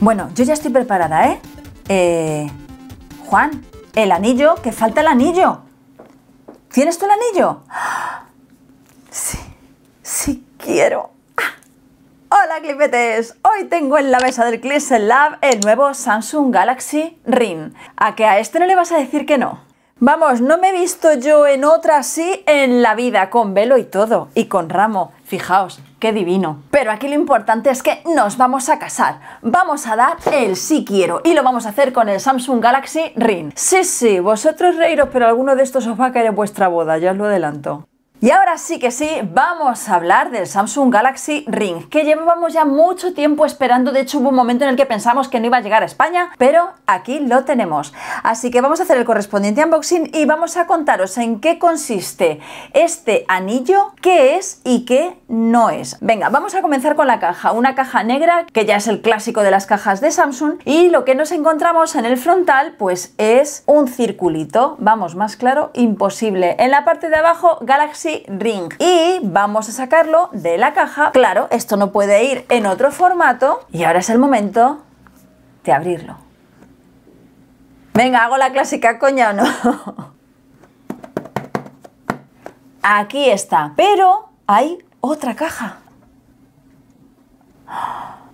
Bueno, yo ya estoy preparada, ¿eh? Eh... Juan, el anillo, que falta el anillo. ¿Tienes tú el anillo? Sí, sí quiero. Ah. Hola clipetes, hoy tengo en la mesa del Clissel Lab el nuevo Samsung Galaxy Ring. ¿A que a este no le vas a decir que no? Vamos, no me he visto yo en otra así en la vida, con velo y todo, y con ramo. Fijaos, qué divino. Pero aquí lo importante es que nos vamos a casar. Vamos a dar el sí quiero y lo vamos a hacer con el Samsung Galaxy Ring. Sí, sí, vosotros reiros pero alguno de estos os va a caer en vuestra boda, ya os lo adelanto. Y ahora sí que sí, vamos a hablar del Samsung Galaxy Ring, que llevábamos ya mucho tiempo esperando, de hecho hubo un momento en el que pensamos que no iba a llegar a España, pero aquí lo tenemos. Así que vamos a hacer el correspondiente unboxing y vamos a contaros en qué consiste este anillo, qué es y qué no es. Venga, vamos a comenzar con la caja, una caja negra, que ya es el clásico de las cajas de Samsung, y lo que nos encontramos en el frontal, pues es un circulito, vamos, más claro, imposible. En la parte de abajo, Galaxy Ring. Y vamos a sacarlo de la caja. Claro, esto no puede ir en otro formato. Y ahora es el momento de abrirlo. Venga, hago la clásica coña no. Aquí está. Pero hay otra caja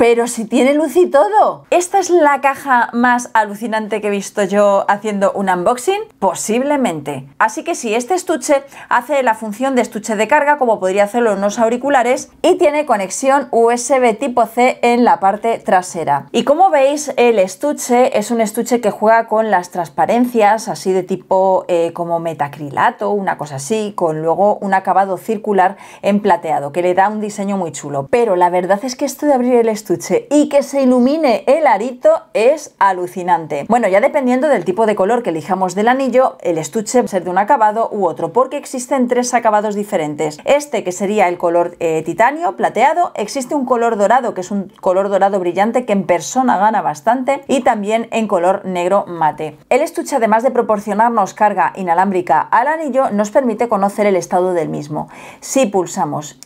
pero si tiene luz y todo. ¿Esta es la caja más alucinante que he visto yo haciendo un unboxing? Posiblemente. Así que si sí, este estuche hace la función de estuche de carga, como podría hacerlo unos auriculares, y tiene conexión USB tipo C en la parte trasera. Y como veis, el estuche es un estuche que juega con las transparencias, así de tipo eh, como metacrilato, una cosa así, con luego un acabado circular en plateado, que le da un diseño muy chulo. Pero la verdad es que esto de abrir el estuche y que se ilumine el arito es alucinante. Bueno, ya dependiendo del tipo de color que elijamos del anillo, el estuche va ser de un acabado u otro, porque existen tres acabados diferentes. Este que sería el color eh, titanio, plateado, existe un color dorado, que es un color dorado brillante que en persona gana bastante, y también en color negro mate. El estuche, además de proporcionarnos carga inalámbrica al anillo, nos permite conocer el estado del mismo. Si pulsamos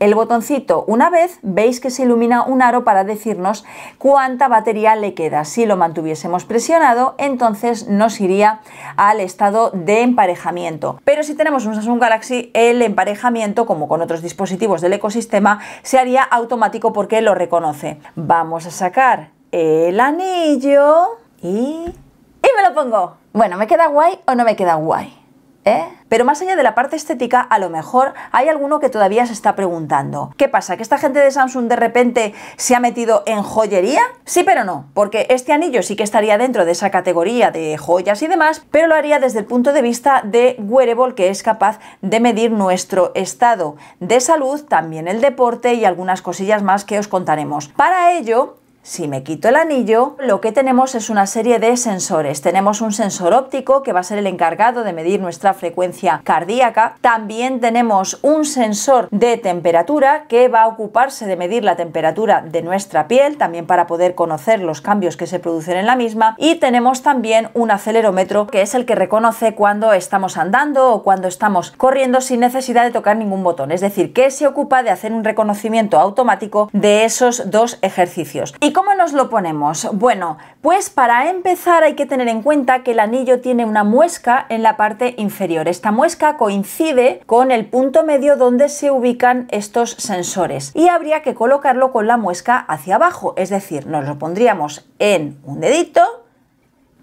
el botoncito. Una vez veis que se ilumina un aro para decirnos cuánta batería le queda. Si lo mantuviésemos presionado, entonces nos iría al estado de emparejamiento. Pero si tenemos un Samsung Galaxy, el emparejamiento, como con otros dispositivos del ecosistema, se haría automático porque lo reconoce. Vamos a sacar el anillo y... ¡Y me lo pongo! Bueno, ¿me queda guay o no me queda guay? ¿Eh? Pero más allá de la parte estética, a lo mejor hay alguno que todavía se está preguntando, ¿qué pasa? ¿Que esta gente de Samsung de repente se ha metido en joyería? Sí, pero no, porque este anillo sí que estaría dentro de esa categoría de joyas y demás, pero lo haría desde el punto de vista de wearable que es capaz de medir nuestro estado de salud, también el deporte y algunas cosillas más que os contaremos. Para ello, si me quito el anillo, lo que tenemos es una serie de sensores. Tenemos un sensor óptico que va a ser el encargado de medir nuestra frecuencia cardíaca. También tenemos un sensor de temperatura que va a ocuparse de medir la temperatura de nuestra piel, también para poder conocer los cambios que se producen en la misma. Y tenemos también un acelerómetro que es el que reconoce cuando estamos andando o cuando estamos corriendo sin necesidad de tocar ningún botón. Es decir, que se ocupa de hacer un reconocimiento automático de esos dos ejercicios cómo nos lo ponemos? Bueno, pues para empezar hay que tener en cuenta que el anillo tiene una muesca en la parte inferior. Esta muesca coincide con el punto medio donde se ubican estos sensores y habría que colocarlo con la muesca hacia abajo, es decir, nos lo pondríamos en un dedito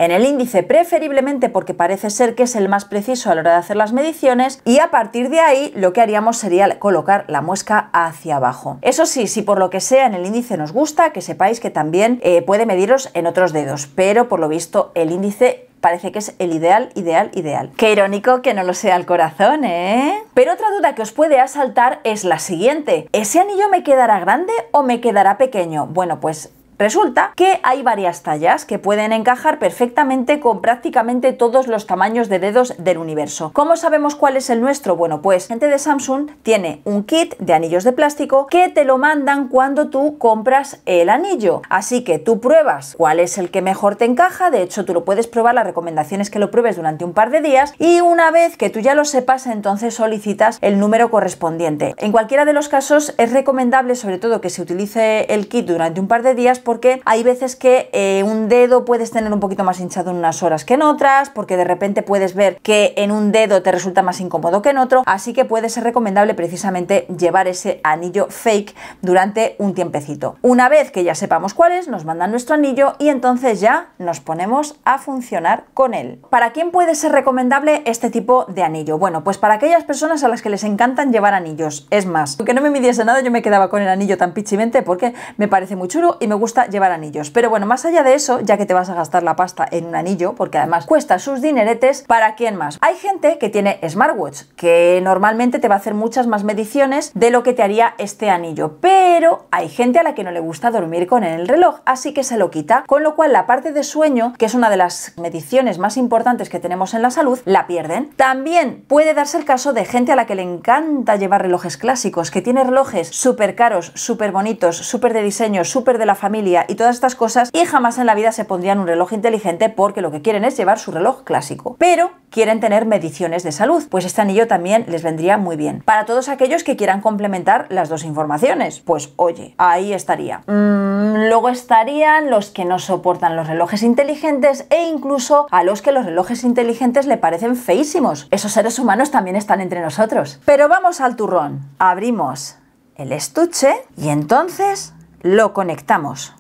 en el índice preferiblemente porque parece ser que es el más preciso a la hora de hacer las mediciones y a partir de ahí lo que haríamos sería colocar la muesca hacia abajo. Eso sí, si por lo que sea en el índice nos gusta, que sepáis que también eh, puede mediros en otros dedos, pero por lo visto el índice parece que es el ideal, ideal, ideal. Qué irónico que no lo sea el corazón, ¿eh? Pero otra duda que os puede asaltar es la siguiente. ¿Ese anillo me quedará grande o me quedará pequeño? Bueno, pues Resulta que hay varias tallas que pueden encajar perfectamente con prácticamente todos los tamaños de dedos del universo. ¿Cómo sabemos cuál es el nuestro? Bueno, pues gente de Samsung tiene un kit de anillos de plástico que te lo mandan cuando tú compras el anillo. Así que tú pruebas cuál es el que mejor te encaja, de hecho tú lo puedes probar, la recomendación es que lo pruebes durante un par de días y una vez que tú ya lo sepas, entonces solicitas el número correspondiente. En cualquiera de los casos es recomendable sobre todo que se utilice el kit durante un par de días porque hay veces que eh, un dedo puedes tener un poquito más hinchado en unas horas que en otras, porque de repente puedes ver que en un dedo te resulta más incómodo que en otro, así que puede ser recomendable precisamente llevar ese anillo fake durante un tiempecito. Una vez que ya sepamos cuáles nos mandan nuestro anillo y entonces ya nos ponemos a funcionar con él. ¿Para quién puede ser recomendable este tipo de anillo? Bueno, pues para aquellas personas a las que les encantan llevar anillos. Es más, que no me midiese nada, yo me quedaba con el anillo tan pichimente porque me parece muy chulo y me gusta llevar anillos. Pero bueno, más allá de eso, ya que te vas a gastar la pasta en un anillo, porque además cuesta sus dineretes, ¿para quién más? Hay gente que tiene smartwatch, que normalmente te va a hacer muchas más mediciones de lo que te haría este anillo, pero hay gente a la que no le gusta dormir con el reloj, así que se lo quita, con lo cual la parte de sueño, que es una de las mediciones más importantes que tenemos en la salud, la pierden. También puede darse el caso de gente a la que le encanta llevar relojes clásicos, que tiene relojes súper caros, súper bonitos, súper de diseño, súper de la familia, y todas estas cosas y jamás en la vida se pondrían un reloj inteligente porque lo que quieren es llevar su reloj clásico. Pero quieren tener mediciones de salud, pues este anillo también les vendría muy bien. Para todos aquellos que quieran complementar las dos informaciones, pues oye, ahí estaría. Mm, luego estarían los que no soportan los relojes inteligentes e incluso a los que los relojes inteligentes le parecen feísimos. Esos seres humanos también están entre nosotros. Pero vamos al turrón. Abrimos el estuche y entonces lo conectamos.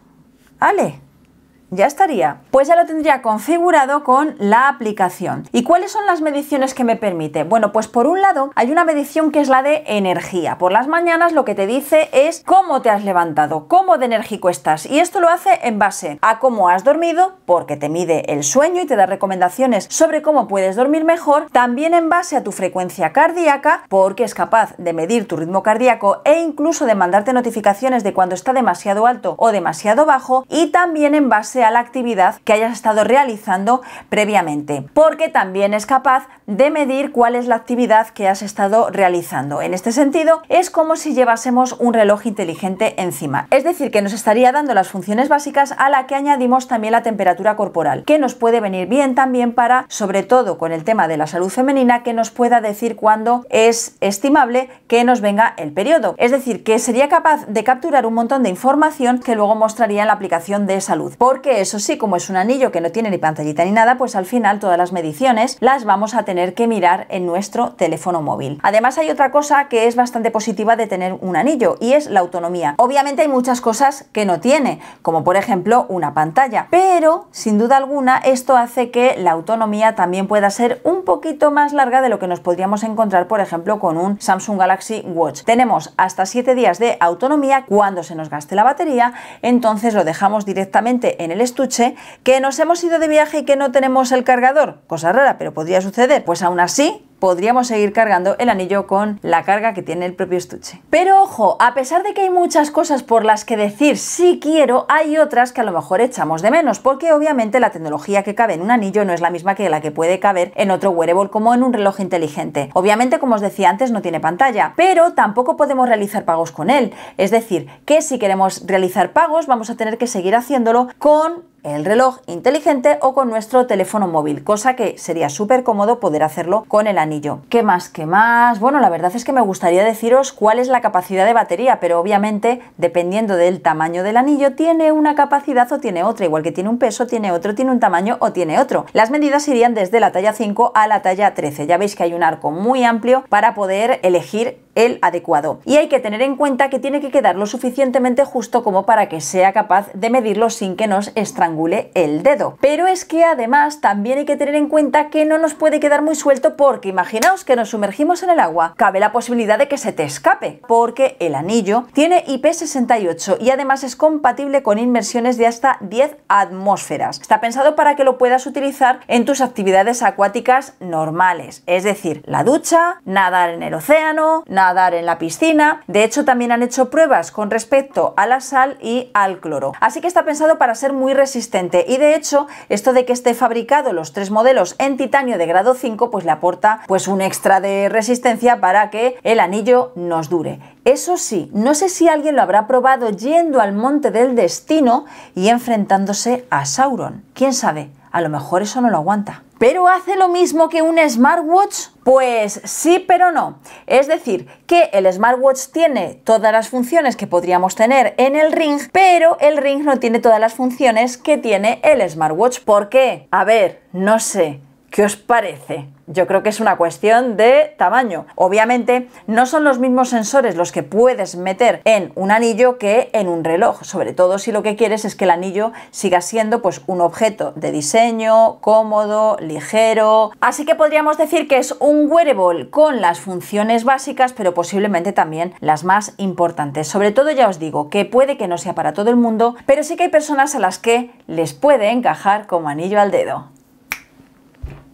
¿Ale? ya estaría. Pues ya lo tendría configurado con la aplicación. ¿Y cuáles son las mediciones que me permite? Bueno, pues por un lado hay una medición que es la de energía. Por las mañanas lo que te dice es cómo te has levantado, cómo de enérgico estás. Y esto lo hace en base a cómo has dormido, porque te mide el sueño y te da recomendaciones sobre cómo puedes dormir mejor. También en base a tu frecuencia cardíaca, porque es capaz de medir tu ritmo cardíaco e incluso de mandarte notificaciones de cuando está demasiado alto o demasiado bajo. Y también en base a la actividad que hayas estado realizando previamente, porque también es capaz de medir cuál es la actividad que has estado realizando. En este sentido, es como si llevásemos un reloj inteligente encima. Es decir, que nos estaría dando las funciones básicas a la que añadimos también la temperatura corporal, que nos puede venir bien también para, sobre todo con el tema de la salud femenina, que nos pueda decir cuándo es estimable que nos venga el periodo. Es decir, que sería capaz de capturar un montón de información que luego mostraría en la aplicación de salud, porque eso sí, como es un anillo que no tiene ni pantallita ni nada, pues al final todas las mediciones las vamos a tener que mirar en nuestro teléfono móvil. Además hay otra cosa que es bastante positiva de tener un anillo y es la autonomía. Obviamente hay muchas cosas que no tiene, como por ejemplo una pantalla, pero sin duda alguna esto hace que la autonomía también pueda ser un poquito más larga de lo que nos podríamos encontrar por ejemplo con un Samsung Galaxy Watch. Tenemos hasta 7 días de autonomía cuando se nos gaste la batería, entonces lo dejamos directamente en el estuche, que nos hemos ido de viaje y que no tenemos el cargador. Cosa rara, pero podría suceder. Pues aún así, podríamos seguir cargando el anillo con la carga que tiene el propio estuche. Pero ojo, a pesar de que hay muchas cosas por las que decir sí quiero, hay otras que a lo mejor echamos de menos, porque obviamente la tecnología que cabe en un anillo no es la misma que la que puede caber en otro wearable como en un reloj inteligente. Obviamente, como os decía antes, no tiene pantalla, pero tampoco podemos realizar pagos con él. Es decir, que si queremos realizar pagos, vamos a tener que seguir haciéndolo con el reloj inteligente o con nuestro teléfono móvil, cosa que sería súper cómodo poder hacerlo con el anillo. ¿Qué más? que más? Bueno, la verdad es que me gustaría deciros cuál es la capacidad de batería, pero obviamente dependiendo del tamaño del anillo tiene una capacidad o tiene otra, igual que tiene un peso, tiene otro, tiene un tamaño o tiene otro. Las medidas irían desde la talla 5 a la talla 13. Ya veis que hay un arco muy amplio para poder elegir el adecuado. Y hay que tener en cuenta que tiene que quedar lo suficientemente justo como para que sea capaz de medirlo sin que nos estrangule el dedo. Pero es que además también hay que tener en cuenta que no nos puede quedar muy suelto porque imaginaos que nos sumergimos en el agua, cabe la posibilidad de que se te escape, porque el anillo tiene IP68 y además es compatible con inmersiones de hasta 10 atmósferas. Está pensado para que lo puedas utilizar en tus actividades acuáticas normales, es decir, la ducha, nadar en el océano, nadar en la piscina. De hecho, también han hecho pruebas con respecto a la sal y al cloro. Así que está pensado para ser muy resistente y de hecho esto de que esté fabricado los tres modelos en titanio de grado 5 pues le aporta pues un extra de resistencia para que el anillo nos dure. Eso sí, no sé si alguien lo habrá probado yendo al monte del destino y enfrentándose a Sauron. ¿Quién sabe? A lo mejor eso no lo aguanta. ¿Pero hace lo mismo que un smartwatch? Pues sí, pero no. Es decir, que el smartwatch tiene todas las funciones que podríamos tener en el ring, pero el ring no tiene todas las funciones que tiene el smartwatch. ¿Por qué? A ver, no sé. ¿Qué os parece? Yo creo que es una cuestión de tamaño. Obviamente no son los mismos sensores los que puedes meter en un anillo que en un reloj, sobre todo si lo que quieres es que el anillo siga siendo pues un objeto de diseño, cómodo, ligero. Así que podríamos decir que es un wearable con las funciones básicas, pero posiblemente también las más importantes. Sobre todo ya os digo que puede que no sea para todo el mundo, pero sí que hay personas a las que les puede encajar como anillo al dedo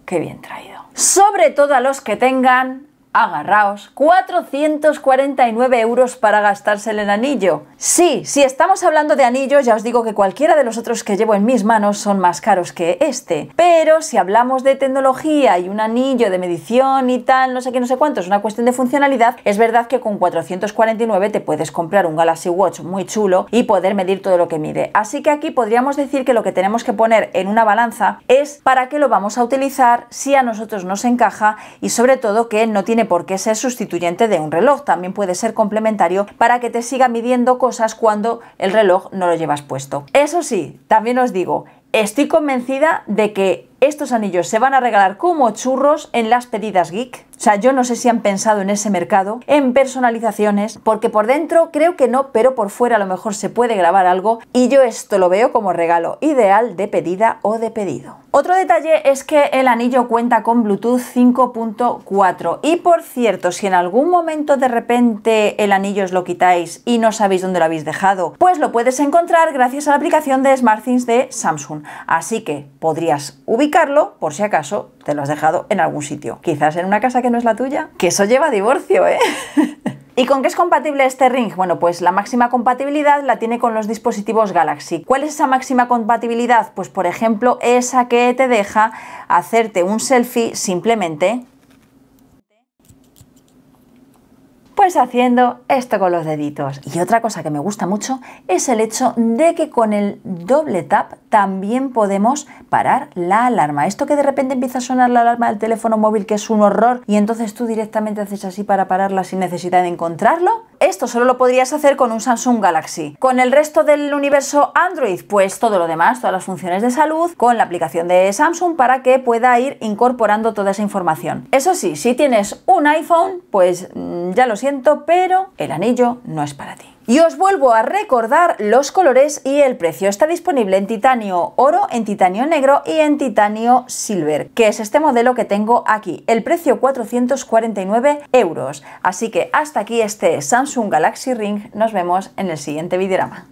qué bien traído. Sobre todo a los que tengan agarraos, 449 euros para gastarse en el anillo. Sí, si estamos hablando de anillos, ya os digo que cualquiera de los otros que llevo en mis manos son más caros que este. Pero si hablamos de tecnología y un anillo de medición y tal, no sé qué, no sé cuánto, es una cuestión de funcionalidad, es verdad que con 449 te puedes comprar un Galaxy Watch muy chulo y poder medir todo lo que mide. Así que aquí podríamos decir que lo que tenemos que poner en una balanza es para qué lo vamos a utilizar, si a nosotros nos encaja y sobre todo que no tiene porque es ser sustituyente de un reloj, también puede ser complementario para que te siga midiendo cosas cuando el reloj no lo llevas puesto. Eso sí, también os digo, estoy convencida de que estos anillos se van a regalar como churros en las pedidas geek o sea, yo no sé si han pensado en ese mercado, en personalizaciones, porque por dentro creo que no, pero por fuera a lo mejor se puede grabar algo y yo esto lo veo como regalo ideal de pedida o de pedido. Otro detalle es que el anillo cuenta con Bluetooth 5.4 y por cierto, si en algún momento de repente el anillo os lo quitáis y no sabéis dónde lo habéis dejado, pues lo puedes encontrar gracias a la aplicación de SmartThings de Samsung. Así que podrías ubicarlo por si acaso te lo has dejado en algún sitio, quizás en una casa que no es la tuya, que eso lleva divorcio, ¿eh? ¿Y con qué es compatible este ring? Bueno, pues la máxima compatibilidad la tiene con los dispositivos Galaxy. ¿Cuál es esa máxima compatibilidad? Pues por ejemplo, esa que te deja hacerte un selfie simplemente Pues haciendo esto con los deditos. Y otra cosa que me gusta mucho es el hecho de que con el doble tap también podemos parar la alarma. Esto que de repente empieza a sonar la alarma del teléfono móvil que es un horror y entonces tú directamente haces así para pararla sin necesidad de encontrarlo, esto solo lo podrías hacer con un Samsung Galaxy. Con el resto del universo Android, pues todo lo demás, todas las funciones de salud, con la aplicación de Samsung para que pueda ir incorporando toda esa información. Eso sí, si tienes un iPhone, pues mm, ya lo siento, pero el anillo no es para ti. Y os vuelvo a recordar los colores y el precio. Está disponible en titanio oro, en titanio negro y en titanio silver, que es este modelo que tengo aquí. El precio 449 euros. Así que hasta aquí este Samsung Galaxy Ring. Nos vemos en el siguiente videorama.